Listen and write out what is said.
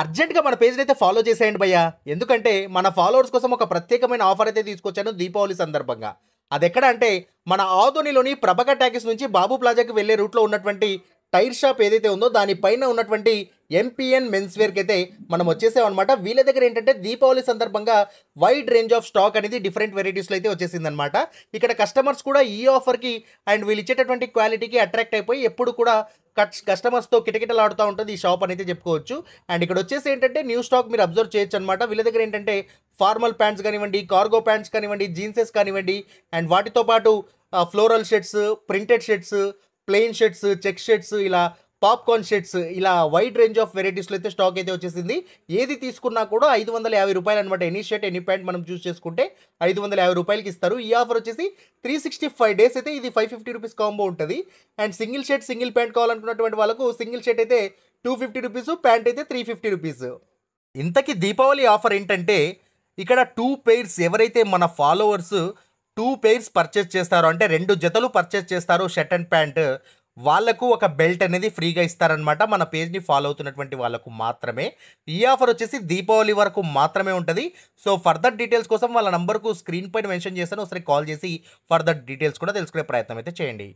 అర్జెంట్గా మన పేజ్ని అయితే ఫాలో చేసేయండి భయ్య ఎందుకంటే మన ఫాలోవర్స్ కోసం ఒక ప్రత్యేకమైన ఆఫర్ అయితే తీసుకొచ్చాను దీపావళి సందర్భంగా అది ఎక్కడ అంటే మన ఆదోనిలోని ప్రభగ ట్యాక్స్ నుంచి బాబు ప్లాజాకి వెళ్ళే రూట్లో ఉన్నటువంటి టైర్ షాప్ ఏదైతే ఉందో దానిపైన ఉన్నటువంటి ఎంపీఎన్ మెన్స్ వేర్కి అయితే మనం వచ్చేసామన్నమాట వీళ్ళ దగ్గర ఏంటంటే దీపావళి సందర్భంగా వైడ్ రేంజ్ ఆఫ్ స్టాక్ అనేది డిఫరెంట్ వెరైటీస్లో అయితే వచ్చేసిందనమాట ఇక్కడ కస్టమర్స్ కూడా ఈ ఆఫర్కి అండ్ వీళ్ళు ఇచ్చేటటువంటి క్వాలిటీకి అట్రాక్ట్ అయిపోయి ఎప్పుడు కూడా కస్టమర్స్తో కిటకిటలాడుతూ ఉంటుంది ఈ షాప్ అనేది చెప్పుకోవచ్చు అండ్ ఇక్కడ వచ్చేసి ఏంటంటే న్యూ స్టాక్ మీరు అబ్జర్వ్ చేయొచ్చు అనమాట వీళ్ళ దగ్గర ఏంటంటే ఫార్మల్ ప్యాంట్స్ కానివ్వండి కార్గో ప్యాంట్స్ కానివ్వండి జీన్సెస్ కానివ్వండి అండ్ వాటితో పాటు floral shirts printed shirts plain shirts check shirts ఇలా పాప్కార్న్ షెట్స్ ఇలా వైడ్ రేంజ్ ఆఫ్ వెరైటీస్లో అయితే స్టాక్ అయితే వచ్చేసింది ఏది తీసుకున్నా కూడా ఐదు వందల యాభై రూపాయలు అనమాట ఎనీ షర్ట్ ఎనీ ప్యాంట్ మనం చూస్ చేసుకుంటే ఐదు వందల యాభై రూపాయలకి ఇస్తారు ఈ ఆఫర్ వచ్చేసి త్రీ సిక్స్టీ ఫైవ్ డేస్ అయితే ఇది ఫైవ్ ఫిఫ్టీ రూపీస్ కాంబో ఉంటుంది and single shirt single pant కావాలనుకున్నటువంటి వాళ్ళకు సింగిల్ షర్ట్ అయితే టూ ఫిఫ్టీ రూపీస్ ప్యాంట్ అయితే త్రీ ఫిఫ్టీ రూపీస్ ఇంతకీ దీపావళి ఆఫర్ ఏంటంటే ఇక్కడ టూ పెయిర్స్ ఎవరైతే మన ఫాలోవర్స్ టూ పెయిర్స్ పర్చేస్ చేస్తారో అంటే రెండు జతలు పర్చేస్ చేస్తారో షర్ట్ అండ్ ప్యాంట్ వాళ్లకు ఒక బెల్ట్ అనేది ఫ్రీగా ఇస్తారనమాట మన పేజ్ని ఫాలో అవుతున్నటువంటి వాళ్ళకు మాత్రమే ఈ ఆఫర్ వచ్చేసి దీపావళి వరకు మాత్రమే ఉంటుంది సో ఫర్దర్ డీటెయిల్స్ కోసం వాళ్ళ నంబర్కు స్క్రీన్ పైన మెన్షన్ చేస్తాను ఒకసారి కాల్ చేసి ఫర్దర్ డీటెయిల్స్ కూడా తెలుసుకునే ప్రయత్నం అయితే చేయండి